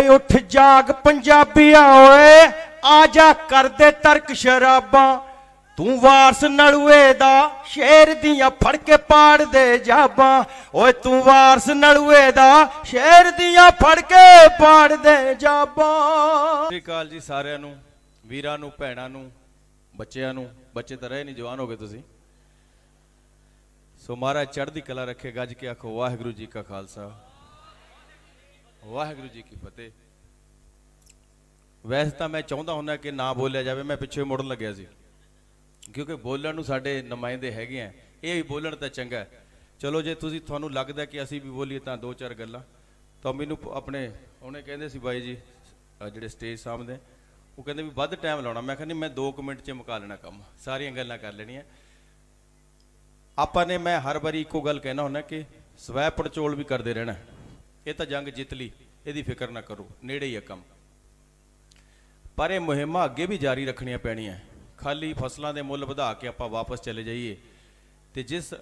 ਓਏ ਉੱਠ ਜਾਗ ਪੰਜਾਬੀਆ ਓਏ ਆ ਜਾ ਕਰਦੇ ਤਰਕ ਸ਼ਰਾਬਾਂ ਤੂੰ ਵਾਰਸ ਨਲੂਏ ਦਾ ਸ਼ੇਰ ਦੀਆਂ ਫੜ ਕੇ ਪਾੜ ਦੇ ਜਾਬਾਂ ਓਏ ਤੂੰ ਵਾਰਸ ਨਲੂਏ ਦਾ ਸ਼ੇਰ ਦੀਆਂ ਫੜ ਕੇ ਪਾੜ ਦੇ ਜਾਬਾਂ ਸ੍ਰੀ ਅਕਾਲ ਜੀ ਸਾਰਿਆਂ ਨੂੰ ਵੀਰਾਂ ਨੂੰ ਭੈਣਾਂ ਨੂੰ ਬੱਚਿਆਂ ਨੂੰ ਬੱਚੇ ਤਾਂ ਰਹੇ ਨਹੀਂ ਜਵਾਨ ਹੋ ਗਏ ਤੁਸੀਂ ਸੋ ਮਹਾਰਾਜ ਚੜ੍ਹਦੀ ਕਲਾ ਰੱਖੇ ਗੱਜ ਕੇ ਆਖੋ ਵਾਹਿਗੁਰੂ ਜੀ ਕਾ ਖਾਲਸਾ ਵਾਹਿਗੁਰੂ ਜੀ ਕੀ ਫਤਿਹ ਵੈਸੇ ਤਾਂ ਮੈਂ ਚਾਹੁੰਦਾ ਹੁੰਦਾ ਕਿ ਨਾ ਬੋਲਿਆ ਜਾਵੇ ਮੈਂ ਪਿੱਛੇ ਮੁੜਨ ਲੱਗਿਆ ਸੀ ਕਿਉਂਕਿ ਬੋਲਣ ਨੂੰ ਸਾਡੇ ਨਮਾਇंदे ਹੈਗੇ ਆ ਇਹ ਵੀ ਬੋਲਣ ਤਾਂ ਚੰਗਾ ਚਲੋ ਜੇ ਤੁਸੀਂ ਤੁਹਾਨੂੰ ਲੱਗਦਾ ਕਿ ਅਸੀਂ ਵੀ ਬੋਲੀਏ ਤਾਂ ਦੋ ਚਾਰ ਗੱਲਾਂ ਤਾਂ ਮੈਨੂੰ ਆਪਣੇ ਉਹਨੇ ਕਹਿੰਦੇ ਸੀ ਬਾਈ ਜੀ ਜਿਹੜੇ ਸਟੇਜ ਸਾਹਮਣੇ ਉਹ ਕਹਿੰਦੇ ਵੀ ਵੱਧ ਟਾਈਮ ਲਾਉਣਾ ਮੈਂ ਕਹਿੰਦੀ ਮੈਂ 2 ਮਿੰਟ 'ਚ ਮੁਕਾ ਲੈਣਾ ਕੰਮ ਸਾਰੀਆਂ ਗੱਲਾਂ ਕਰ ਲੈਣੀਆਂ ਆਪਾਂ ਨੇ ਮੈਂ ਹਰ ਵਾਰੀ ਇੱਕੋ ਗੱਲ ਕਹਿਣਾ ਹੁੰਦਾ ਕਿ ਸਵੈ ਪੜਚੋਲ ਵੀ ਕਰਦੇ ਰਹਿਣਾ ਇਹ ਤਾਂ ਜੰਗ ਜਿੱਤ ਲਈ ਇਹਦੀ ਫਿਕਰ ਨਾ ਕਰੋ ਨੇੜੇ ਹੀ ਆ ਕੰਮ ਪਰ ਇਹ ਮੁਹਿੰਮਾ ਅੱਗੇ ਵੀ ਜਾਰੀ ਰੱਖਣੀਆਂ ਪੈਣੀਆਂ ਖਾਲੀ ਫਸਲਾਂ ਦੇ ਮੁੱਲ ਵਧਾ ਕੇ ਆਪਾਂ ਵਾਪਸ ਚਲੇ ਜਾਈਏ ਤੇ ਜਿਸ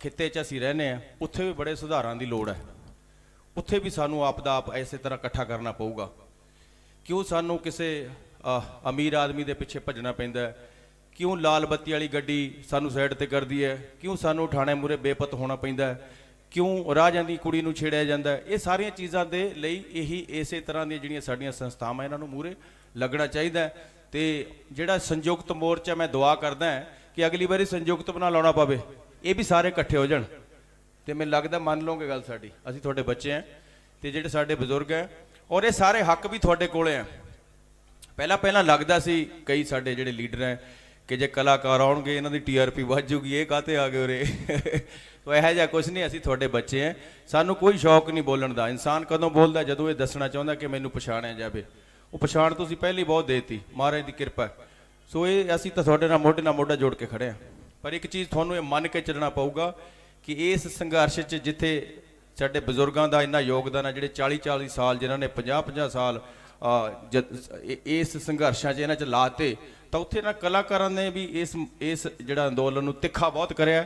ਖਿੱਤੇ 'ਚ ਅਸੀਂ ਰਹਨੇ ਆ ਉੱਥੇ ਵੀ ਬੜੇ ਸੁਧਾਰਾਂ ਦੀ ਲੋੜ ਹੈ ਉੱਥੇ ਵੀ ਸਾਨੂੰ ਆਪ ਦਾ ਆਪ ਐਸੇ ਤਰ੍ਹਾਂ ਇਕੱਠਾ ਕਰਨਾ ਪਊਗਾ ਕਿਉਂ ਸਾਨੂੰ ਕਿਸੇ ਅਮੀਰ ਆਦਮੀ ਦੇ ਪਿੱਛੇ ਭੱਜਣਾ ਪੈਂਦਾ ਹੈ ਕਿਉਂ ਲਾਲ ਬੱਤੀ ਵਾਲੀ ਗੱਡੀ ਸਾਨੂੰ ਸਾਈਡ ਤੇ ਕਰਦੀ ਹੈ ਕਿਉਂ ਸਾਨੂੰ ਠਾਣੇ ਮੂਰੇ ਬੇਪਤ ਹੋਣਾ ਪੈਂਦਾ ਹੈ ਕਿਉਂ ਰਾਹ ਜਾਂਦੀ ਕੁੜੀ ਨੂੰ ਛੇੜਿਆ ਜਾਂਦਾ ਇਹ ਸਾਰੀਆਂ ਚੀਜ਼ਾਂ ਦੇ ਲਈ ਇਹੀ ਇਸੇ ਤਰ੍ਹਾਂ ਦੀਆਂ ਜਿਹੜੀਆਂ ਸਾਡੀਆਂ ਸੰਸਥਾਵਾਂ ਇਹਨਾਂ ਨੂੰ ਮੂਰੇ ਲੱਗਣਾ ਚਾਹੀਦਾ ਤੇ ਜਿਹੜਾ ਸੰਯੁਕਤ ਮੋਰਚਾ ਮੈਂ ਦੁਆ ਕਰਦਾ ਕਿ ਅਗਲੀ ਵਾਰੀ ਸੰਯੁਕਤ ਬਣਾ ਲਾਉਣਾ ਪਵੇ ਇਹ ਵੀ ਸਾਰੇ ਇਕੱਠੇ ਹੋ ਜਾਣ ਤੇ ਮੈਨੂੰ ਲੱਗਦਾ ਮੰਨ ਲਓਗੇ ਗੱਲ ਸਾਡੀ ਅਸੀਂ ਤੁਹਾਡੇ ਬੱਚੇ ਆ ਤੇ ਜਿਹੜੇ ਸਾਡੇ ਬਜ਼ੁਰਗ ਆ ਔਰ ਇਹ ਸਾਰੇ ਹੱਕ ਵੀ ਤੁਹਾਡੇ ਕੋਲੇ ਆ ਪਹਿਲਾਂ ਪਹਿਲਾਂ ਲੱਗਦਾ ਸੀ ਕਈ ਸਾਡੇ ਜਿਹੜੇ ਲੀਡਰ ਆ ਕਿ ਜੇ ਕਲਾਕਾਰ ਆਉਣਗੇ ਇਹਨਾਂ ਦੀ ਟੀਆਰਪੀ ਵੱਜ ਜੂਗੀ ਇਹ ਕਾਤੇ ਆ ਗਏ ਉਰੇ ਕੋਈ ਇਹੋ ਜਿਹਾ ਕੁਝ ਨਹੀਂ ਅਸੀਂ ਤੁਹਾਡੇ ਬੱਚੇ ਆ ਸਾਨੂੰ ਕੋਈ ਸ਼ੌਕ ਨਹੀਂ ਬੋਲਣ ਦਾ ਇਨਸਾਨ ਕਦੋਂ ਬੋਲਦਾ ਜਦੋਂ ਇਹ ਦੱਸਣਾ ਚਾਹੁੰਦਾ ਕਿ ਮੈਨੂੰ ਪਛਾਣਿਆ ਜਾਵੇ ਉਹ ਪਛਾਣ ਤੁਸੀਂ ਪਹਿਲੀ ਬਹੁਤ ਦੇਤੀ ਮਹਾਰਾਜ ਦੀ ਕਿਰਪਾ ਸੋ ਇਹ ਅਸੀਂ ਤਾਂ ਤੁਹਾਡੇ ਨਾਲ ਮੋਢੇ ਨਾਲ ਮੋਢਾ ਜੋੜ ਕੇ ਖੜੇ ਆ ਪਰ ਇੱਕ ਚੀਜ਼ ਤੁਹਾਨੂੰ ਇਹ ਮੰਨ ਕੇ ਚੱਲਣਾ ਪਊਗਾ ਕਿ ਇਸ ਸੰਘਰਸ਼ 'ਚ ਜਿੱਥੇ ਸਾਡੇ ਬਜ਼ੁਰਗਾਂ ਦਾ ਇੰਨਾ ਯੋਗਦਾਨ ਹੈ ਜਿਹੜੇ 40 40 ਸਾਲ ਜਿਨ੍ਹਾਂ ਨੇ 50 50 ਸਾਲ ਇਸ ਸੰਘਰਸ਼ਾਂ 'ਚ ਇਹਨਾਂ 'ਚ ਲਾਤੇ ਤਾਂ ਉੱਥੇ ਨਾ ਕਲਾਕਾਰਾਂ ਨੇ ਵੀ ਇਸ ਇਸ ਜਿਹੜਾ ਅੰਦੋਲਨ ਨੂੰ ਤਿੱਖਾ ਬਹੁਤ ਕਰਿਆ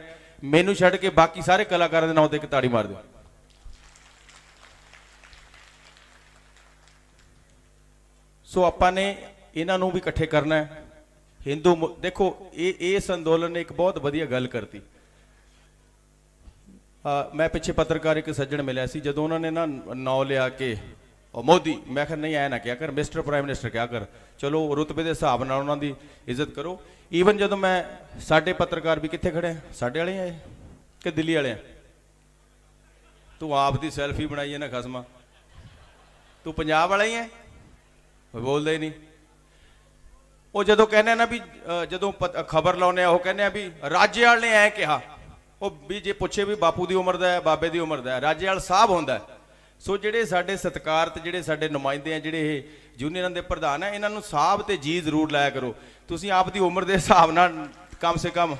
ਮੈਨੂੰ ਛੱਡ ਕੇ ਬਾਕੀ ਸਾਰੇ ਕਲਾਕਾਰਾਂ ਦੇ ਨਾਂ ਤੇ ਇੱਕ ਤਾੜੀ ਮਾਰ ਦਿਓ ਸੋ ਆਪਾਂ ਨੇ ਇਹਨਾਂ ਨੂੰ ਵੀ ਇਕੱਠੇ ਕਰਨਾ ਹੈ ਹਿੰਦੂ ਦੇਖੋ ਇਹ ਇਸ ਅੰਦੋਲਨ ਨੇ ਇੱਕ ਬਹੁਤ ਵਧੀਆ ਗੱਲ ਕਰਤੀ ਮੈਂ ਪਿੱਛੇ ਪੱਤਰਕਾਰ ਇੱਕ ਸੱਜਣ ਮਿਲਿਆ ਸੀ ਜਦੋਂ ਉਹਨਾਂ ਨੇ ਨਾ ਨੌ ਲਿਆ ਕੇ ਔਰ ਮੋਦੀ ਮੈਂ ਕਿਹਾ ਨਹੀਂ ਐ ਨਾ ਕਿਹਾ ਕਰ ਮਿਸਟਰ ਪ੍ਰਾਈਮ ਮਿਨਿਸਟਰ ਕਿਹਾ ਕਰ ਚਲੋ ਰੁਤਬੇ ਦੇ ਹਿਸਾਬ ਨਾਲ ਉਹਨਾਂ ਦੀ ਇੱਜ਼ਤ ਕਰੋ ਈਵਨ ਜਦੋਂ ਮੈਂ ਸਾਡੇ ਪੱਤਰਕਾਰ ਵੀ ਕਿੱਥੇ ਖੜੇ ਆ ਸਾਡੇ ਵਾਲੇ ਆਏ ਕਿ ਦਿੱਲੀ ਵਾਲੇ ਆ ਤੂੰ ਆਪ ਦੀ ਸੈਲਫੀ ਬਣਾਈ ਹੈ ਨਾ ਖਸਮਾ ਤੂੰ ਪੰਜਾਬ ਵਾਲਾ ਹੀ ਹੈ ਬੋਲਦਾ ਹੀ ਨਹੀਂ ਉਹ ਜਦੋਂ ਕਹਿੰਦੇ ਨਾ ਵੀ ਜਦੋਂ ਖਬਰ ਲਾਉਨੇ ਆ ਉਹ ਕਹਿੰਦੇ ਆ ਵੀ ਰਾਜੇਵਾਲ ਨੇ ਐ ਕਿਹਾ ਉਹ ਵੀ ਜੇ ਪੁੱਛੇ ਵੀ ਬਾਪੂ ਦੀ ਉਮਰ ਦਾ ਹੈ ਬਾਬੇ ਦੀ ਉਮਰ ਦਾ ਹੈ ਰਾਜੇਵਾਲ ਸਾਹਿਬ ਹੁੰਦਾ ਹੈ ਸੋ ਜਿਹੜੇ ਸਾਡੇ ਸਤਕਾਰਤ ਜਿਹੜੇ ਸਾਡੇ ਨੁਮਾਇੰਦੇ ਆ ਜਿਹੜੇ ਇਹ ਯੂਨੀਅਨਾਂ ਦੇ ਪ੍ਰਧਾਨ ਆ ਇਹਨਾਂ ਨੂੰ ਸਾਹਬ ਤੇ ਜੀ ਜ਼ਰੂਰ ਲਾਇਆ ਕਰੋ ਤੁਸੀਂ ਆਪ ਦੀ ਉਮਰ ਦੇ ਹਿਸਾਬ ਨਾਲ ਕਮ ਸੇ ਕਮ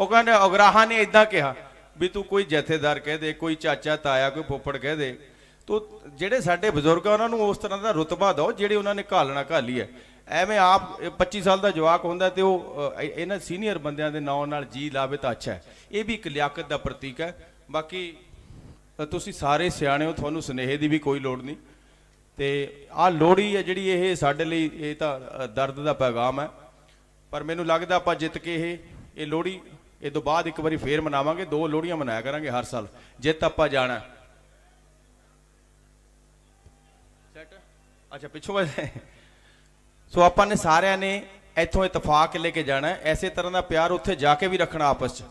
ਉਹ ਕਹਿੰਦੇ ਅਗਰਾਹਾ ਨੇ ਇਦਾਂ ਕਿਹਾ ਵੀ ਤੂੰ ਕੋਈ ਜਥੇਦਾਰ ਕਹਿ ਦੇ ਕੋਈ ਚਾਚਾ ਤਾਇਆ ਕੋਈ ਫੋਪੜ ਕਹਿ ਦੇ ਤੋ ਜਿਹੜੇ ਸਾਡੇ ਬਜ਼ੁਰਗ ਆ ਉਹਨਾਂ ਨੂੰ ਉਸ ਤਰ੍ਹਾਂ ਦਾ ਰੁਤਬਾ ਦਿਓ ਜਿਹੜੇ ਉਹਨਾਂ ਨੇ ਘਾਲਣਾ ਘਾਲੀ ਹੈ ਐਵੇਂ ਆਪ 25 ਸਾਲ ਦਾ ਜਵਾਕ ਹੁੰਦਾ ਤੇ ਉਹ ਇਹਨਾਂ ਸੀਨੀਅਰ ਬੰਦਿਆਂ ਦੇ ਨਾਂ ਨਾਲ ਜੀ ਲਾਵੇ ਤਾਂ ਅੱਛਾ ਹੈ ਇਹ ਵੀ ਇੱਕ ਲਿਆਕਤ ਦਾ ਪ੍ਰਤੀਕ ਹੈ ਬਾਕੀ ਤੁਸੀਂ ਸਾਰੇ ਸਿਆਣੇ ਹੋ ਤੁਹਾਨੂੰ ਸਨੇਹ ਦੀ ਵੀ ਕੋਈ ਲੋੜ ਨਹੀਂ ਤੇ ਆ ਲੋੜੀ ਹੈ ਜਿਹੜੀ ਇਹ ਸਾਡੇ ਲਈ ਇਹ ਤਾਂ ਦਰਦ ਦਾ ਪੈਗਾਮ ਹੈ ਪਰ ਮੈਨੂੰ ਲੱਗਦਾ ਆਪਾਂ ਜਿੱਤ ਕੇ ਇਹ ਇਹ ਲੋੜੀ ਇਹ ਤੋਂ ਬਾਅਦ ਇੱਕ ਵਾਰੀ ਫੇਰ ਮਨਾਵਾਂਗੇ ਦੋ ਲੋੜੀਆਂ ਮਨਾਇਆ ਕਰਾਂਗੇ ਹਰ ਸਾਲ ਜਿੱਤ ਆਪਾਂ ਜਾਣਾ ਸੈਟ ਅੱਛਾ ਪਿੱਛੋਂ ਵਾਲੇ ਸੋ ਆਪਾਂ ਨੇ ਸਾਰਿਆਂ ਨੇ ਇੱਥੋਂ ਇਤਫਾਕ ਲੈ ਕੇ ਜਾਣਾ ਐਸੇ ਤਰ੍ਹਾਂ ਦਾ ਪਿਆਰ ਉੱਥੇ ਜਾ ਕੇ ਵੀ ਰੱਖਣਾ ਆਪਸ 'ਚ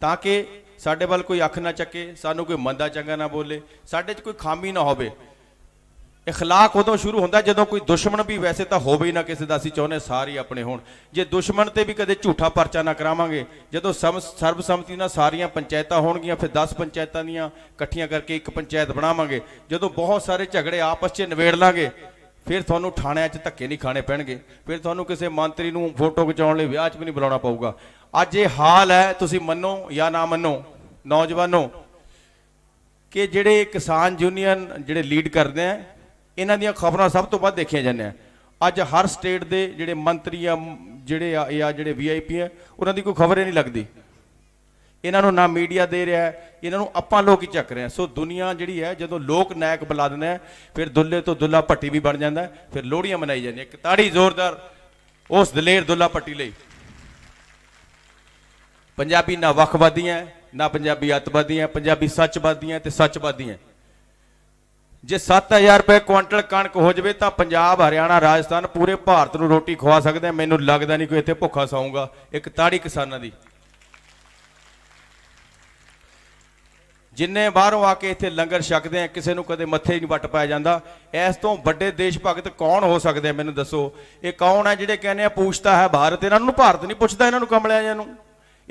ਤਾਂ ਕਿ ਸਾਡੇ ਵੱਲ ਕੋਈ ਅੱਖ ਨਾ ਚੱਕੇ ਸਾਨੂੰ ਕੋਈ ਮੰਦਾ ਚੰਗਾ ਨਾ ਬੋਲੇ ਸਾਡੇ 'ਚ ਕੋਈ ਖਾਮੀ ਨਾ ਹੋਵੇ اخلاق ਉਦੋਂ ਸ਼ੁਰੂ ਹੁੰਦਾ ਜਦੋਂ ਕੋਈ ਦੁਸ਼ਮਣ ਵੀ ਵੈਸੇ ਤਾਂ ਹੋਵੇ ਹੀ ਨਾ ਕਿਸੇ ਦਾ ਅਸੀਂ ਚਾਹੁੰਦੇ ਸਾਰੇ ਆਪਣੇ ਹੋਣ ਜੇ ਦੁਸ਼ਮਣ ਤੇ ਵੀ ਕਦੇ ਝੂਠਾ ਪਰਚਾ ਨਾ ਕਰਾਵਾਂਗੇ ਜਦੋਂ ਸਰਬ ਸੰਮਤੀ ਨਾਲ ਸਾਰੀਆਂ ਪੰਚਾਇਤਾਂ ਹੋਣਗੀਆਂ ਫਿਰ 10 ਪੰਚਾਇਤਾਂ ਦੀਆਂ ਇਕੱਠੀਆਂ ਕਰਕੇ ਇੱਕ ਪੰਚਾਇਤ ਬਣਾਵਾਂਗੇ ਜਦੋਂ ਬਹੁਤ ਸਾਰੇ ਝਗੜੇ ਆਪਸ 'ਚ ਨਿਵੇੜ ਲਾਂਗੇ ਫਿਰ ਤੁਹਾਨੂੰ ਥਾਣਿਆਂ 'ਚ ਧੱਕੇ ਨਹੀਂ ਖਾਣੇ ਪੈਣਗੇ ਫਿਰ ਤੁਹਾਨੂੰ ਕਿਸੇ ਮੰਤਰੀ ਨੂੰ ਫੋਟੋ ਖਿਚਾਉਣ ਲਈ ਵਿਆਹ 'ਚ ਵੀ ਨਹੀਂ ਬੁਲਾਉਣਾ ਪਊਗਾ ਅੱਜ ਇਹ ਹਾਲ ਹੈ ਤੁਸੀਂ ਮੰਨੋ ਜਾਂ ਨਾ ਮੰਨੋ ਨੌਜਵਾਨੋ ਕਿ ਜਿਹੜੇ ਕਿਸਾਨ ਯੂਨੀਅਨ ਜਿਹੜੇ ਲੀਡ ਕਰਦੇ ਆ ਇਹਨਾਂ ਦੀਆਂ ਖਬਰਾਂ ਸਭ ਤੋਂ ਵੱਧ ਦੇਖੀਆਂ ਜਾਂਦੀਆਂ ਅੱਜ ਹਰ ਸਟੇਟ ਦੇ ਜਿਹੜੇ ਮੰਤਰੀ ਆ ਜਿਹੜੇ ਆ ਜਿਹੜੇ ਵੀਆਈਪੀ ਆ ਉਹਨਾਂ ਦੀ ਕੋਈ ਖਬਰ ਹੀ ਨਹੀਂ ਲੱਗਦੀ ਇਹਨਾਂ ਨੂੰ ਨਾ ਮੀਡੀਆ ਦੇ ਰਿਹਾ ਇਹਨਾਂ ਨੂੰ ਆਪਾਂ ਲੋਕ ਹੀ ਚੱਕ ਰਹੇ ਆ ਸੋ ਦੁਨੀਆ ਜਿਹੜੀ ਹੈ ਜਦੋਂ ਲੋਕ ਨਾਇਕ ਬੁਲਾ ਦਿੰਦੇ ਫਿਰ ਦੁੱਲੇ ਤੋਂ ਦੁੱਲਾ ਪੱਟੀ ਵੀ ਬਣ ਜਾਂਦਾ ਫਿਰ ਲੋਹੜੀਆਂ ਮਨਾਈ ਜਾਂਦੀਆਂ ਇੱਕ ਤਾੜੀ ਜ਼ੋਰਦਾਰ ਉਸ ਦਲੇਰ ਦੁੱਲਾ ਪੱਟੀ ਲਈ ਪੰਜਾਬੀ ਨਾ ਵਖਵਾਦੀਆਂ ਨਾ ਪੰਜਾਬੀ ਅਤਵਾਦੀ ਹੈ ਪੰਜਾਬੀ ਸੱਚਵਾਦੀ ਹੈ ਤੇ ਸੱਚਵਾਦੀ ਹੈ ਜੇ 7000 ਰੁਪਏ ਕੁਇੰਟਲ ਕਣਕ ਹੋ ਜਵੇ ਤਾਂ ਪੰਜਾਬ ਹਰਿਆਣਾ ਰਾਜਸਥਾਨ ਪੂਰੇ ਭਾਰਤ ਨੂੰ ਰੋਟੀ ਖਵਾ ਸਕਦੇ ਆ ਮੈਨੂੰ ਲੱਗਦਾ ਨਹੀਂ ਕੋਈ ਇੱਥੇ ਭੁੱਖਾ ਸੌਂਗਾ ਇੱਕ ਤਾੜੀ ਕਿਸਾਨਾਂ ਦੀ ਜਿੰਨੇ ਬਾਹਰੋਂ ਆ ਕੇ ਇੱਥੇ ਲੰਗਰ ਛਕਦੇ ਆ ਕਿਸੇ ਨੂੰ ਕਦੇ ਮੱਥੇ ਨਹੀਂ ਵੱਟ ਪਾਇਆ ਜਾਂਦਾ ਇਸ ਤੋਂ ਵੱਡੇ ਦੇਸ਼ ਭਗਤ ਕੌਣ ਹੋ ਸਕਦੇ ਮੈਨੂੰ ਦੱਸੋ ਇਹ ਕੌਣ ਆ ਜਿਹੜੇ ਕਹਿੰਦੇ ਆ ਪੂਛਤਾ ਹੈ ਭਾਰਤ ਇਹਨਾਂ ਨੂੰ ਭਾਰਤ ਨਹੀਂ ਪੁੱਛਦਾ ਇਹਨਾਂ ਨੂੰ ਕਮਲਿਆਂ ਨੂੰ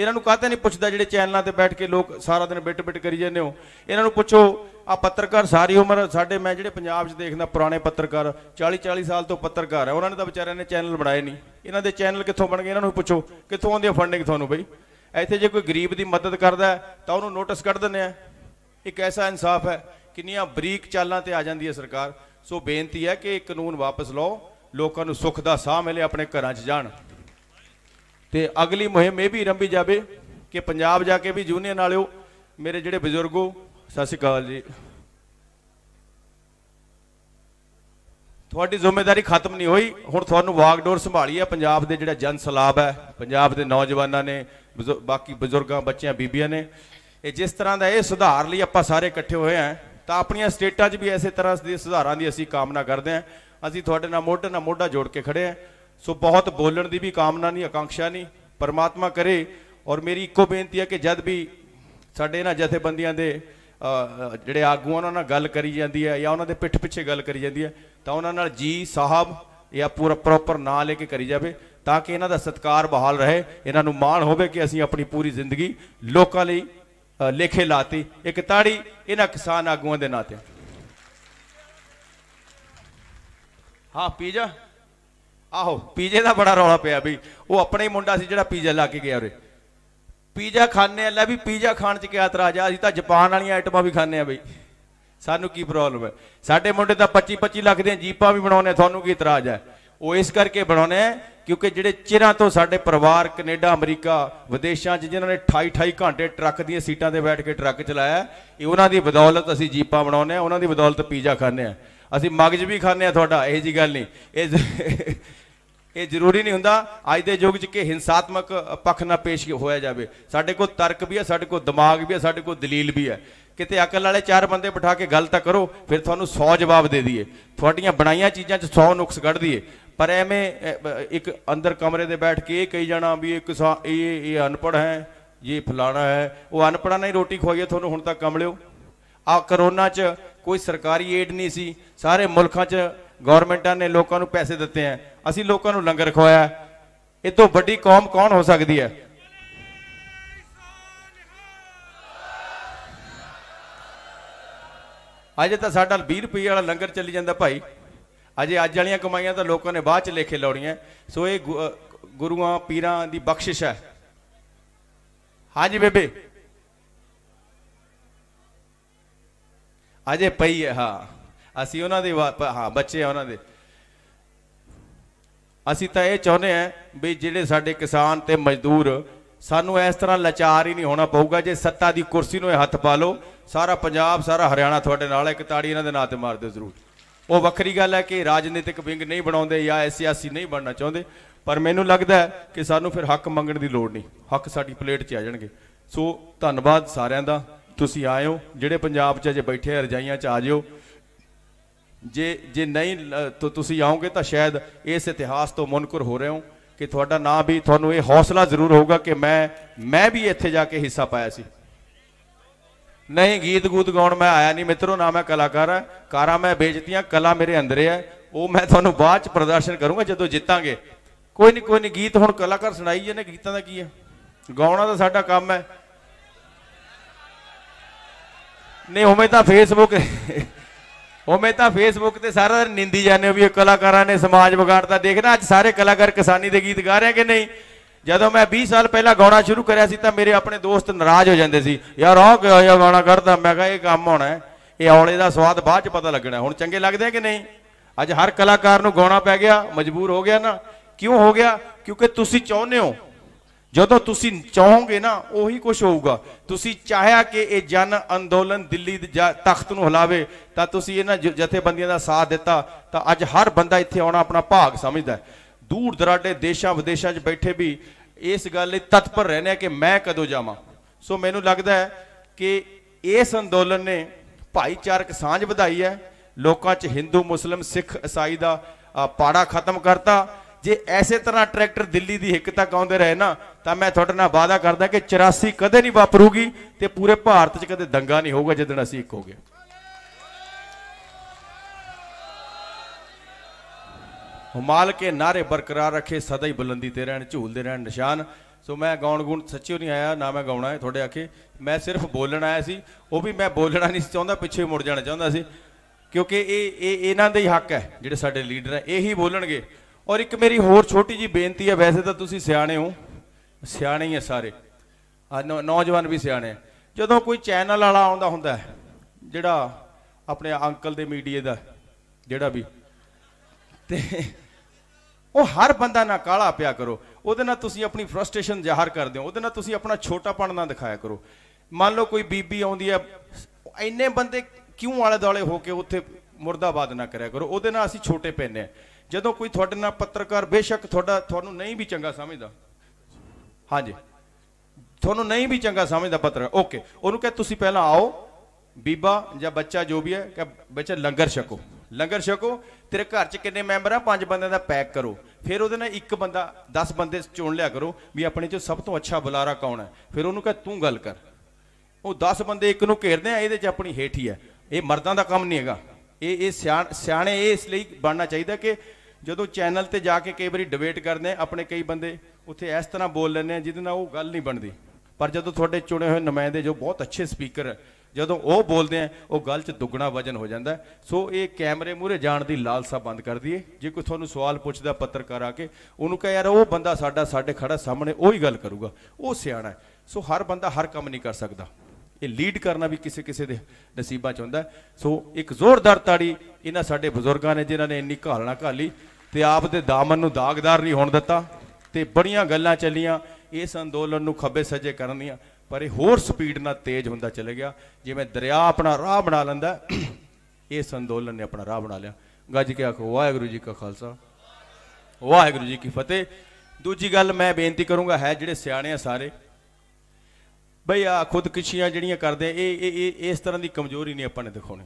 ਇਹਨਾਂ ਨੂੰ ਕਾਹਤੇ ਨਹੀਂ ਪੁੱਛਦਾ ਜਿਹੜੇ ਚੈਨਲਾਂ ਤੇ ਬੈਠ ਕੇ ਲੋਕ ਸਾਰਾ ਦਿਨ ਬਿਟ ਬਿਟ ਕਰੀ ਜਾਂਦੇ ਹੋ ਇਹਨਾਂ ਨੂੰ ਪੁੱਛੋ ਆ ਪੱਤਰਕਾਰ ਸਾਰੀ ਉਮਰ ਸਾਡੇ ਮੈਂ ਜਿਹੜੇ ਪੰਜਾਬ 'ਚ ਦੇਖਦਾ ਪੁਰਾਣੇ ਪੱਤਰਕਾਰ 40 40 ਸਾਲ ਤੋਂ ਪੱਤਰਕਾਰ ਹੈ ਉਹਨਾਂ ਨੇ ਤਾਂ ਵਿਚਾਰਿਆਂ ਨੇ ਚੈਨਲ ਬਣਾਏ ਨਹੀਂ ਇਹਨਾਂ ਦੇ ਚੈਨਲ ਕਿੱਥੋਂ ਬਣ ਗਏ ਇਹਨਾਂ ਨੂੰ ਪੁੱਛੋ ਕਿੱਥੋਂ ਆਉਂਦੀ ਫੰਡਿੰਗ ਤੁਹਾਨੂੰ ਬਈ ਇੱਥੇ ਜੇ ਕੋਈ ਗਰੀਬ ਦੀ ਮਦਦ ਕਰਦਾ ਤਾਂ ਉਹਨੂੰ ਨੋਟਿਸ ਕੱਢ ਦਿੰਦੇ ਆ ਇੱਕ ਐਸਾ ਇਨਸਾਫ ਹੈ ਕਿੰਨੀਆਂ ਬਰੀਕ ਚਾਲਾਂ ਤੇ ਆ ਜਾਂਦੀ ਹੈ ਸਰਕਾਰ ਸੋ ਬੇਨਤੀ ਹੈ ਕਿ ਇਹ ਕਾਨੂੰਨ ਵਾਪਸ ਲਓ ਲੋਕਾਂ ਨੂੰ ਸੁੱਖ ਦਾ ਸਾਹ ਮਿਲੇ ਆਪਣੇ ਘਰਾਂ 'ਚ ਜਾਣ ਤੇ ਅਗਲੀ ਮੁਹਿੰਮ ਇਹ ਵੀ ਰੰਭੀ ਜਾਵੇ ਕਿ ਪੰਜਾਬ ਜਾ ਕੇ ਵੀ ਜੂਨੀਅਰ ਨਾਲਿਓ ਮੇਰੇ ਜਿਹੜੇ ਬਜ਼ੁਰਗੋ ਸਤਿ ਸ਼੍ਰੀ ਅਕਾਲ ਜੀ ਤੁਹਾਡੀ ਜ਼ਿੰਮੇਵਾਰੀ ਖਤਮ ਨਹੀਂ ਹੋਈ ਹੁਣ ਤੁਹਾਨੂੰ ਵਾਗਡੋਰ ਸੰਭਾਲੀ ਹੈ ਪੰਜਾਬ ਦੇ ਜਿਹੜਾ ਜਨ ਸਲਾਬ ਹੈ ਪੰਜਾਬ ਦੇ ਨੌਜਵਾਨਾਂ ਨੇ ਬਾਕੀ ਬਜ਼ੁਰਗਾਂ ਬੱਚਿਆਂ ਬੀਬੀਆਂ ਨੇ ਇਹ ਜਿਸ ਤਰ੍ਹਾਂ ਦਾ ਇਹ ਸੁਧਾਰ ਲਈ ਆਪਾਂ ਸਾਰੇ ਇਕੱਠੇ ਹੋਏ ਆਂ ਤਾਂ ਆਪਣੀਆਂ ਸਟੇਟਾਂ 'ਚ ਵੀ ਐਸੇ ਤਰ੍ਹਾਂ ਦੇ ਸੁਧਾਰਾਂ ਦੀ ਅਸੀਂ ਕਾਮਨਾ ਕਰਦੇ ਆਂ ਅਸੀਂ ਤੁਹਾਡੇ ਨਾਲ ਮੋਢੇ ਨਾਲ ਮੋਢਾ ਜੋੜ ਕੇ ਖੜੇ ਆਂ ਸੋ ਬਹੁਤ ਬੋਲਣ ਦੀ ਵੀ ਕਾਮਨਾ ਨਹੀਂ ਆਕਾਂਖਸ਼ਾ ਨਹੀਂ ਪਰਮਾਤਮਾ ਕਰੇ ਔਰ ਮੇਰੀ ਇੱਕੋ ਬੇਨਤੀ ਹੈ ਕਿ ਜਦ ਵੀ ਸਾਡੇ ਇਹਨਾਂ ਜਥੇਬੰਦੀਆਂ ਦੇ ਜਿਹੜੇ ਆਗੂ ਉਹਨਾਂ ਨਾਲ ਗੱਲ ਕਰੀ ਜਾਂਦੀ ਹੈ ਜਾਂ ਉਹਨਾਂ ਦੇ ਪਿੱਠ ਪਿੱਛੇ ਗੱਲ ਕਰੀ ਜਾਂਦੀ ਹੈ ਤਾਂ ਉਹਨਾਂ ਨਾਲ ਜੀ ਸਾਹਿਬ ਜਾਂ ਪੂਰਾ ਪ੍ਰੋਪਰ ਨਾਂ ਲੈ ਕੇ ਕਰੀ ਜਾਵੇ ਤਾਂ ਕਿ ਇਹਨਾਂ ਦਾ ਸਤਕਾਰ ਬਹਾਲ ਰਹੇ ਇਹਨਾਂ ਨੂੰ ਮਾਣ ਹੋਵੇ ਕਿ ਅਸੀਂ ਆਪਣੀ ਪੂਰੀ ਜ਼ਿੰਦਗੀ ਲੋਕਾਂ ਲਈ ਲੇਖੇ ਲਾਤੀ ਇੱਕ ਤਾੜੀ ਇਹਨਾਂ ਕਿਸਾਨ ਆਗੂਆਂ ਦੇ ਨਾਂ ਤੇ ਹਾਂ ਪੀਜਾ ਆਹੋ ਪੀਜੇ ਦਾ ਬੜਾ ਰੌਲਾ ਪਿਆ ਵੀ ਉਹ ਆਪਣੇ ਹੀ ਮੁੰਡਾ ਸੀ ਜਿਹੜਾ ਪੀਜਾ ਲਾ ਕੇ ਗਿਆ ਉਰੇ ਪੀਜਾ ਖਾਣੇ ਆ ਲੈ ਵੀ ਪੀਜਾ ਖਾਣ ਚ ਕਿਆ ਇਤਰਾਜ਼ ਆ ਅਸੀਂ ਤਾਂ ਜਾਪਾਨ ਵਾਲੀਆਂ ਆਈਟਮਾਂ ਵੀ ਖਾਣੇ ਆ ਬਈ ਸਾਨੂੰ ਕੀ ਪ੍ਰੋਬਲਮ ਹੈ ਸਾਡੇ ਮੁੰਡੇ ਤਾਂ 25 25 ਲੱਖ ਦੇ ਜੀਪਾਂ ਵੀ ਬਣਾਉਣੇ ਤੁਹਾਨੂੰ ਕੀ ਇਤਰਾਜ਼ ਹੈ ਉਹ ਇਸ ਕਰਕੇ ਬਣਾਉਣੇ ਕਿਉਂਕਿ ਜਿਹੜੇ ਚਿਰਾਂ ਤੋਂ ਸਾਡੇ ਪਰਿਵਾਰ ਕੈਨੇਡਾ ਅਮਰੀਕਾ ਵਿਦੇਸ਼ਾਂ 'ਚ ਜਿਨ੍ਹਾਂ ਨੇ 28-28 ਘੰਟੇ ਟਰੱਕ ਦੀਆਂ ਸੀਟਾਂ ਤੇ ਬੈਠ ਕੇ ਟਰੱਕ ਚਲਾਇਆ ਇਹ ਉਹਨਾਂ ਦੀ ਬਦੌਲਤ ਅਸੀਂ ਜੀਪਾਂ ਬਣਾਉਨੇ ਆ ਉਹਨਾਂ ਦੀ ਬਦੌਲਤ ਪੀਜ਼ਾ ਖਾਣੇ ਆ ਅਸੀਂ ਮਗਜ ਵੀ ਖਾਣੇ ਆ ਤੁਹਾਡਾ ਇਹ ਜੀ ਗੱਲ ਨਹੀਂ ਇਹ ਇਹ ਜ਼ਰੂਰੀ ਨਹੀਂ ਹੁੰਦਾ ਅੱਜ ਦੇ ਯੁੱਗ 'ਚ ਕਿ ਹਿੰਸਾਤਮਕ ਪੱਖ ਨਾ ਪੇਸ਼ ਹੋਇਆ ਜਾਵੇ ਸਾਡੇ ਕੋਲ ਤਰਕ ਵੀ ਹੈ ਸਾਡੇ ਕੋਲ ਦਿਮਾਗ ਵੀ ਹੈ ਸਾਡੇ ਕੋਲ ਦਲੀਲ ਵੀ ਹੈ ਕਿਤੇ ਅਕਲ ਵਾਲੇ ਚਾਰ ਬੰਦੇ ਬਿਠਾ ਕੇ ਗੱਲ ਤਾਂ ਕਰੋ ਫਿਰ ਤੁਹਾਨੂੰ 100 ਜਵਾਬ ਦੇ ਦਈਏ ਤੁਹਾਡੀਆਂ ਬਣਾਈਆਂ ਚੀਜ਼ਾਂ 'ਚ 100 ਨੁਕਸ ਕੱਢ ਦਈਏ ਪਰ ਐਵੇਂ ਇੱਕ ਅੰਦਰ ਕਮਰੇ ਦੇ ਬੈਠ ਕੇ ਇਹ ਕਹੀ ਜਾਣਾ ਵੀ ਇਹ ਕਿਸਾ ਇਹ ਇਹ ਅਨਪੜ ਹੈ ਇਹ ਫਲਾਣਾ ਹੈ ਉਹ ਅਨਪੜਾ ਨਹੀਂ ਰੋਟੀ ਖਵਾਈਏ ਤੁਹਾਨੂੰ ਹੁਣ ਤੱਕ ਕਮਲਿਓ ਆ ਕਰੋਨਾ 'ਚ ਕੋਈ ਸਰਕਾਰੀ ਏਡ ਨਹੀਂ ਸੀ ਸਾਰੇ ਮੁਲਕਾਂ 'ਚ ਗਵਰਨਮੈਂਟਾਂ ਨੇ ਲੋਕਾਂ ਨੂੰ ਪੈਸੇ ਦਿੱਤੇ ਆ ਅਸੀਂ ਲੋਕਾਂ ਨੂੰ ਲੰਗਰ ਖਵਾਇਆ ਇਹ ਤੋਂ ਵੱਡੀ ਕੌਮ ਕੌਣ ਹੋ ਸਕਦੀ ਹੈ ਅੱਜ ਤਾਂ ਸਾਡਾ 20 ਰੁਪਏ ਵਾਲਾ ਲੰਗਰ ਚੱਲੀ ਜਾਂਦਾ ਭਾਈ ਅਜੇ ਅੱਜ ਵਾਲੀਆਂ ਕਮਾਈਆਂ ਤਾਂ ਲੋਕਾਂ ਨੇ ਬਾਅਦ ਚ ਲੇਖੇ ਲਾਉਣੀਆਂ ਸੋ ਇਹ ਗੁਰੂਆਂ ਪੀਰਾਂ ਦੀ ਬਖਸ਼ਿਸ਼ ਹੈ ਹਾਂਜੀ ਬੇਬੇ ਅਜੇ ਪਈ ਹੈ ਹਾਂ ਅਸੀਂ ਉਹਨਾਂ ਦੇ ਹਾਂ ਬੱਚੇ ਆ ਉਹਨਾਂ ਦੇ ਅਸੀਂ ਤਾਂ ਇਹ ਚਾਹੁੰਦੇ ਆ ਵੀ ਜਿਹੜੇ ਸਾਡੇ ਕਿਸਾਨ ਤੇ ਮਜ਼ਦੂਰ ਸਾਨੂੰ ਇਸ ਤਰ੍ਹਾਂ ਲਾਚਾਰ ਹੀ ਨਹੀਂ ਹੋਣਾ ਪਊਗਾ ਜੇ ਸੱਤਾ ਦੀ ਕੁਰਸੀ ਨੂੰ ਇਹ ਹੱਥ ਪਾ ਲਓ ਸਾਰਾ ਪੰਜਾਬ ਸਾਰਾ ਹਰਿਆਣਾ ਤੁਹਾਡੇ ਨਾਲ ਇੱਕ ਤਾੜੀ ਇਹਨਾਂ ਦੇ ਨਾਂ ਤੇ ਮਾਰ ਦਿਓ ਜ਼ਰੂਰ ਉਹ ਵੱਖਰੀ ਗੱਲ ਹੈ ਕਿ ਰਾਜਨੀਤਿਕ ਵਿੰਗ ਨਹੀਂ ਬਣਾਉਂਦੇ ਜਾਂ ਸਿਆਸੀ ਨਹੀਂ ਬਣਨਾ ਚਾਹੁੰਦੇ ਪਰ ਮੈਨੂੰ ਲੱਗਦਾ ਕਿ ਸਾਨੂੰ ਫਿਰ ਹੱਕ ਮੰਗਣ ਦੀ ਲੋੜ ਨਹੀਂ ਹੱਕ ਸਾਡੀ ਪਲੇਟ 'ਚ ਆ ਜਾਣਗੇ ਸੋ ਧੰਨਵਾਦ ਸਾਰਿਆਂ ਦਾ ਤੁਸੀਂ ਆਇਓ ਜਿਹੜੇ ਪੰਜਾਬ 'ਚ ਅਜੇ ਬੈਠੇ ਰਜਾਈਆਂ 'ਚ ਆ ਜਿਓ ਜੇ ਜੇ ਨਹੀਂ ਤੋ ਤੁਸੀਂ ਆਓਗੇ ਤਾਂ ਸ਼ਾਇਦ ਇਸ ਇਤਿਹਾਸ ਤੋਂ ਮੁਨਕਰ ਹੋ ਰਹੇ ਹੋ ਕਿ ਤੁਹਾਡਾ ਨਾਂ ਵੀ ਤੁਹਾਨੂੰ ਇਹ ਹੌਸਲਾ ਜ਼ਰੂਰ ਹੋਊਗਾ ਕਿ ਮੈਂ ਮੈਂ ਵੀ ਇੱਥੇ ਜਾ ਕੇ ਹਿੱਸਾ ਪਾਇਆ ਸੀ ਨਹੀਂ ਗੀਤ ਗੂਤ ਗਾਉਣ ਮੈਂ ਆਇਆ ਨਹੀਂ ਮਿੱਤਰੋ ਨਾ ਮੈਂ ਕਲਾਕਾਰ ਹਾਂ ਕਾਰਾਂ ਮੈਂ ਵੇਚਦੀਆਂ ਕਲਾ ਮੇਰੇ ਅੰਦਰ ਹੈ ਉਹ ਮੈਂ ਤੁਹਾਨੂੰ ਬਾਅਦ ਚ ਪ੍ਰਦਰਸ਼ਨ ਕਰੂੰਗਾ ਜਦੋਂ ਜਿੱਤਾਂਗੇ ਕੋਈ ਨਹੀਂ ਕੋਈ ਨਹੀਂ ਗੀਤ ਹੁਣ ਕਲਾਕਾਰ ਸੁਣਾਈ ਜਾਂਦੇ ਗੀਤਾਂ ਦਾ ਕੀ ਹੈ ਗਾਉਣਾ ਤਾਂ ਸਾਡਾ ਕੰਮ ਹੈ ਨਹੀਂ ਉਵੇਂ ਤਾਂ ਫੇਸਬੁੱਕ ਮੈਂ ਤਾਂ ਫੇਸਬੁੱਕ ਤੇ ਸਾਰਾ ਦਿਨ ਨਿੰਦੀ ਜਾਂਦੇ ਵੀ ਇਹ ਕਲਾਕਾਰਾਂ ਨੇ ਸਮਾਜ ਵਿਗਾੜਦਾ ਦੇਖਣਾ ਅੱਜ ਸਾਰੇ ਕਲਾਕਾਰ ਕਿਸਾਨੀ ਦੇ ਗੀਤ ਗਾ ਰਹੇ ਕਿ ਨਹੀਂ ਜਦੋਂ ਮੈਂ 20 ਸਾਲ ਪਹਿਲਾਂ ਗਾਉਣਾ ਸ਼ੁਰੂ ਕਰਿਆ ਸੀ ਤਾਂ ਮੇਰੇ ਆਪਣੇ ਦੋਸਤ ਨਾਰਾਜ਼ ਹੋ ਜਾਂਦੇ ਸੀ ਯਾਰ ਆਹ ਕਿਹੋ ਜਿਹਾ ਗਾਣਾ ਕਰਦਾ ਮੈਂ ਕਿਹਾ ਇਹ ਕੰਮ ਹੋਣਾ ਇਹ ਔਲੇ ਦਾ ਸਵਾਦ ਬਾਅਦ ਚ ਪਤਾ ਲੱਗਣਾ ਹੁਣ ਚੰਗੇ ਲੱਗਦੇ ਆ ਕਿ ਨਹੀਂ ਅੱਜ ਹਰ ਕਲਾਕਾਰ ਨੂੰ ਗਾਉਣਾ ਪੈ ਗਿਆ ਮਜਬੂਰ ਹੋ ਗਿਆ ਨਾ ਕਿਉਂ ਹੋ ਗਿਆ ਕਿਉਂਕਿ ਤੁਸੀਂ ਚਾਹੁੰਦੇ ਹੋ ਜਦੋਂ ਤੁਸੀਂ ਚਾਹੋਗੇ ਨਾ ਉਹੀ ਕੁਝ ਹੋਊਗਾ ਤੁਸੀਂ ਚਾਹਿਆ ਕਿ ਇਹ ਜਨ ਅੰਦੋਲਨ ਦਿੱਲੀ ਤਖਤ ਨੂੰ ਹਲਾਵੇ ਤਾਂ ਤੁਸੀਂ ਇਹਨਾਂ ਜਥੇਬੰਦੀਆਂ ਦਾ ਸਾਥ ਦਿੱਤਾ ਤਾਂ ਅੱਜ ਹਰ ਬੰਦਾ ਇੱਥੇ ਆਉਣਾ ਆਪਣਾ ਭਾਗ ਸਮਝਦਾ ਦੂਰ ਦਰਾਡੇ ਦੇਸ਼ਾਂ ਵਿਦੇਸ਼ਾਂ 'ਚ ਬੈਠੇ ਵੀ ਇਸ ਗੱਲ ਲਈ ਤਤਪਰ ਰਹਿਣਾ ਕਿ ਮੈਂ ਕਦੋਂ ਜਾਵਾਂ ਸੋ ਮੈਨੂੰ ਲੱਗਦਾ ਹੈ ਕਿ ਇਸ ਅੰਦੋਲਨ ਨੇ ਭਾਈਚਾਰਕ ਸਾਂਝ ਵਧਾਈ ਹੈ ਲੋਕਾਂ 'ਚ ਹਿੰਦੂ ਮੁਸਲਮ ਸਿੱਖ ਈਸਾਈ ਦਾ ਪਾੜਾ ਖਤਮ ਕਰਤਾ ਜੇ ਐਸੇ ਤਰ੍ਹਾਂ ਟਰੈਕਟਰ ਦਿੱਲੀ ਦੀ ਹਿੱਕ ਤੱਕ ਆਉਂਦੇ ਰਹੇ ਨਾ ਤਾਂ ਮੈਂ ਤੁਹਾਡੇ ਨਾਲ ਵਾਅਦਾ ਕਰਦਾ ਕਿ 84 ਕਦੇ ਨਹੀਂ ਵਾਪਰੂਗੀ ਤੇ ਪੂਰੇ ਭਾਰਤ 'ਚ ਕਦੇ ਦੰਗਾ ਨਹੀਂ ਹੋਊਗਾ ਜਦੋਂ ਅਸੀਂ ਇੱਕ ਹੋ ਗਏ ਹਮਾਲ ਕੇ ਨਾਰੇ ਬਰਕਰਾਰ ਰੱਖੇ ਸਦਾ ਹੀ ਬੁਲੰਦੀ ਤੇ ਰਹਿਣ ਝੂਲਦੇ ਰਹਿਣ ਨਿਸ਼ਾਨ ਸੋ ਮੈਂ ਗਾਉਣ ਗੁਣ ਸੱਚੀ ਨਹੀਂ ਆਇਆ ਨਾ ਮੈਂ ਗਾਉਣਾ ਹੈ ਤੁਹਾਡੇ ਆਖੇ ਮੈਂ ਸਿਰਫ ਬੋਲਣ ਆਇਆ ਸੀ ਉਹ ਵੀ ਮੈਂ ਬੋਲਣਾ ਨਹੀਂ ਚਾਹੁੰਦਾ ਪਿੱਛੇ ਮੁੜ ਜਾਣਾ ਚਾਹੁੰਦਾ ਸੀ ਕਿਉਂਕਿ ਇਹ ਇਹ ਇਹਨਾਂ ਦਾ ਹੀ ਹੱਕ ਹੈ ਜਿਹੜੇ ਸਾਡੇ ਲੀਡਰ ਹੈ ਇਹੀ ਬੋਲਣਗੇ ਔਰ ਇੱਕ ਮੇਰੀ ਹੋਰ ਛੋਟੀ ਜੀ ਬੇਨਤੀ ਹੈ ਵੈਸੇ ਤਾਂ ਤੁਸੀਂ ਸਿਆਣੇ ਹੋ ਸਿਆਣੇ ਹੀ ਆ ਸਾਰੇ ਆ ਨੌਜਵਾਨ ਵੀ ਸਿਆਣੇ ਜਦੋਂ ਕੋਈ ਚੈਨਲ ਵਾਲਾ ਆਉਂਦਾ ਹੁੰਦਾ ਜਿਹੜਾ ਆਪਣੇ ਅੰਕਲ ਦੇ ਮੀਡੀਆ ਦਾ ਜਿਹੜਾ ਵੀ ਤੇ ਉਹ ਹਰ ਬੰਦਾ ਨਾਲ ਕਾਲਾ ਪਿਆ ਕਰੋ ਉਹਦੇ ਨਾਲ ਤੁਸੀਂ ਆਪਣੀ ਫਰਸਟ੍ਰੇਸ਼ਨ ਜ਼ਾਹਰ ਕਰਦੇ ਹੋ ਉਹਦੇ ਨਾਲ ਤੁਸੀਂ ਆਪਣਾ ਛੋਟਾਪਣ ਨਾ ਦਿਖਾਇਆ ਕਰੋ ਮੰਨ ਲਓ ਕੋਈ ਬੀਬੀ ਆਉਂਦੀ ਹੈ ਇੰਨੇ ਬੰਦੇ ਕਿਉਂ ਆਲੇ ਦਾਲੇ ਹੋ ਕੇ ਉੱਥੇ ਮੁਰਦਾਬਾਦ ਨਾ ਕਰਿਆ ਕਰੋ ਉਹਦੇ ਨਾਲ ਅਸੀਂ ਛੋਟੇ ਪੈਨੇ ਆ ਜਦੋਂ ਕੋਈ ਤੁਹਾਡੇ ਨਾਲ ਪੱਤਰਕਾਰ ਬੇਸ਼ੱਕ ਤੁਹਾਡਾ ਤੁਹਾਨੂੰ ਨਹੀਂ ਵੀ ਚੰਗਾ ਸਮਝਦਾ ਹਾਂਜੀ ਤੁਹਾਨੂੰ ਨਹੀਂ ਵੀ ਚੰਗਾ ਸਮਝਦਾ ਪੱਤਰਕਾਰ ਓਕੇ ਉਹਨੂੰ ਕਹੇ ਤੁਸੀਂ ਪਹਿਲਾਂ ਆਓ ਬੀਬਾ ਜਾਂ ਬੱਚਾ ਜੋ ਵੀ ਹੈ ਕਿ ਬੱਚਾ ਲੰਗਰ ਛਕੋ ਲੰਗਰ ਛਕੋ ਤੇਰੇ ਘਰ 'ਚ ਕਿੰਨੇ ਮੈਂਬਰ ਆ ਪੰਜ ਬੰਦਿਆਂ ਦਾ ਪੈਕ ਕਰੋ ਫਿਰ ਉਹਦੇ ਨਾਲ ਇੱਕ ਬੰਦਾ 10 ਬੰਦੇ ਚੁਣ ਲਿਆ ਕਰੋ ਵੀ ਆਪਣੇ 'ਚ ਸਭ ਤੋਂ ਅੱਛਾ ਬੁਲਾਰਾ ਕੌਣ ਹੈ ਫਿਰ ਉਹਨੂੰ ਕਹੇ ਤੂੰ ਗੱਲ ਕਰ ਉਹ 10 ਬੰਦੇ ਇੱਕ ਨੂੰ ਘੇਰਦੇ ਆ ਇਹਦੇ 'ਚ ਆਪਣੀ ਹੇਠ ਹੀ ਹੈ ਇਹ ਮਰਦਾਂ ਦਾ ਕੰਮ ਨਹੀਂ ਹੈਗਾ ਇਹ ਇਹ ਸਿਆਣੇ ਇਹ ਇਸ ਲਈ ਬਣਨਾ ਚਾਹੀਦਾ ਕਿ ਜਦੋਂ ਚੈਨਲ ਤੇ ਜਾ ਕੇ ਕਈ ਵਾਰੀ ਡਿਬੇਟ ਕਰਦੇ ਆਪਣੇ ਕਈ ਬੰਦੇ ਉੱਥੇ ਇਸ ਤਰ੍ਹਾਂ ਬੋਲ ਲੈਂਦੇ ਆ ਜਿਹਦੇ ਨਾਲ ਉਹ ਗੱਲ ਨਹੀਂ ਬਣਦੀ ਪਰ ਜਦੋਂ ਤੁਹਾਡੇ ਚੁਣੇ ਹੋਏ ਨੁਮਾਇੰਦੇ ਜੋ ਬਹੁਤ ਅੱਛੇ ਸਪੀਕਰ ਜਦੋਂ ਉਹ ਬੋਲਦੇ ਆ ਉਹ ਗੱਲ 'ਚ ਦੁੱਗਣਾ ਵਜਨ ਹੋ ਜਾਂਦਾ ਸੋ ਇਹ ਕੈਮਰੇ ਮੂਹਰੇ ਜਾਣ ਦੀ ਲਾਲਸਾ ਬੰਦ ਕਰ ਦਈਏ ਜੇ ਕੋਈ ਤੁਹਾਨੂੰ ਸਵਾਲ ਪੁੱਛਦਾ ਪੱਤਰਕਾਰ ਆ ਕੇ ਉਹਨੂੰ ਕਹ ਯਾਰ ਉਹ ਬੰਦਾ ਸਾਡਾ ਸਾਡੇ ਖੜਾ ਸਾਹਮਣੇ ਉਹੀ ਗੱਲ ਕਰੂਗਾ ਉਹ ਸਿਆਣਾ ਸੋ ਹਰ ਬੰਦਾ ਹਰ ਕੰਮ ਨਹੀਂ ਕਰ ਸਕਦਾ ਇਹ ਲੀਡ ਕਰਨਾ ਵੀ ਕਿਸੇ ਕਿਸੇ ਦੇ ਨਸੀਬਾਂ 'ਚ ਹੁੰਦਾ ਸੋ ਇੱਕ ਜ਼ੋਰਦਾਰ ਤਾੜੀ ਇਹਨਾਂ ਸਾਡੇ ਬਜ਼ੁਰਗਾਂ ਨੇ ਜਿਨ੍ਹਾਂ ਨੇ ਇੰਨੀ ਘਾਲਣਾ ਘਾਲੀ ਤੇ ਆਪ ਦੇ ਦਾਮਨ ਨੂੰ ਦਾਗਦਾਰ ਨਹੀਂ ਹੋਣ ਦਿੱਤਾ ਤੇ ਬੜੀਆਂ ਗੱਲਾਂ ਚੱਲੀਆਂ ਇਸ ਅੰਦੋਲਨ ਨੂੰ ਖੱਬੇ ਸੱਜੇ ਕਰਨ ਦੀਆਂ ਪਰ ਇਹ ਹੋਰ ਸਪੀਡ ਨਾਲ ਤੇਜ਼ ਹੁੰਦਾ ਚਲੇ ਗਿਆ ਜਿਵੇਂ ਦਰਿਆ ਆਪਣਾ ਰਾਹ ਬਣਾ ਲੈਂਦਾ ਇਸ ਅੰਦੋਲਨ ਨੇ ਆਪਣਾ ਰਾਹ ਬਣਾ ਲਿਆ ਗੱਜ ਕੇ ਆਖੋ ਵਾਹਿਗੁਰੂ ਜੀ ਕਾ ਖਾਲਸਾ ਵਾਹਿਗੁਰੂ ਜੀ ਕੀ ਫਤਿਹ ਦੂਜੀ ਗੱਲ ਮੈਂ ਬੇਨਤੀ ਕਰੂੰਗਾ ਹੈ ਜਿਹੜੇ ਸਿਆਣੇ ਆ ਸਾਰੇ ਭਈ ਆ ਖੁਦਕਿਸ਼ੀਆਂ ਜਿਹੜੀਆਂ ਕਰਦੇ ਇਹ ਇਹ ਇਸ ਤਰ੍ਹਾਂ ਦੀ ਕਮਜ਼ੋਰੀ ਨਹੀਂ ਆਪਾਂ ਨੇ ਦਿਖਾਉਣੀ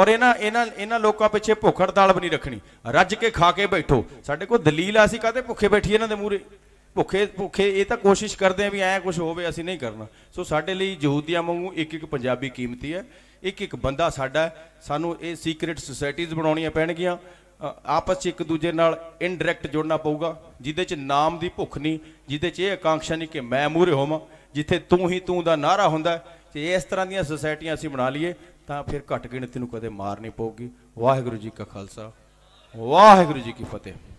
ਔਰ ਇਹਨਾਂ ਇਹਨਾਂ ਇਹਨਾਂ ਲੋਕਾਂ ਪਿੱਛੇ ਹੜਤਾਲ ਵੀ ਨਹੀਂ ਰੱਖਣੀ ਰੱਜ ਕੇ ਖਾ ਕੇ ਬੈਠੋ ਸਾਡੇ ਕੋਲ ਦਲੀਲ ਆ ਸੀ ਕਾਤੇ ਭੁੱਖੇ ਬੈਠੀ ਇਹਨਾਂ ਦੇ ਮੂਰੇ ਭੁੱਖੇ ਭੁੱਖੇ ਇਹ ਤਾਂ ਕੋਸ਼ਿਸ਼ ਕਰਦੇ ਆ ਵੀ ਐ ਕੁਝ ਹੋਵੇ ਅਸੀਂ ਨਹੀਂ ਕਰਨਾ ਸੋ ਸਾਡੇ ਲਈ ਯਹੂਦੀਆਂ ਵਾਂਗੂ ਇੱਕ ਇੱਕ ਪੰਜਾਬੀ ਕੀਮਤੀ ਹੈ ਇੱਕ ਇੱਕ ਬੰਦਾ ਸਾਡਾ ਸਾਨੂੰ ਇਹ ਸੀਕ੍ਰੀਟ ਸੁਸਾਇਟੀਆਂ ਬਣਾਉਣੀਆਂ ਪੈਣਗੀਆਂ ਆਪਸ ਵਿੱਚ ਇੱਕ ਦੂਜੇ ਨਾਲ ਇਨਡਾਇਰੈਕਟ ਜੁੜਨਾ ਪਊਗਾ ਜਿਹਦੇ 'ਚ ਨਾਮ ਦੀ ਭੁੱਖ ਨਹੀਂ ਜਿਹਦੇ 'ਚ ਇਹ ਆਕਾਂਖਸ਼ਾ ਨਹੀਂ ਕਿ ਮੈਂ ਮੂਰੇ ਹੋਵਾਂ ਜਿੱਥੇ ਤੂੰ ਹੀ ਤੂੰ ਦਾ ਨਾਰਾ ਹੁੰਦਾ ਤੇ ਇਸ ਤਰ੍ਹਾਂ ਦੀਆਂ ਸੁਸਾਇਟੀਆਂ ਅਸੀਂ ਬਣਾ ਲਈਏ ਤਾਂ ਫਿਰ ਘਟ ਗਿਣਤੀ ਨੂੰ ਕਦੇ ਮਾਰ ਨਹੀਂ ਪਊਗੀ ਵਾਹਿਗੁਰੂ ਜੀ ਕਾ ਖਾਲਸਾ ਵਾਹਿਗੁਰੂ ਜੀ ਕੀ ਫਤਿਹ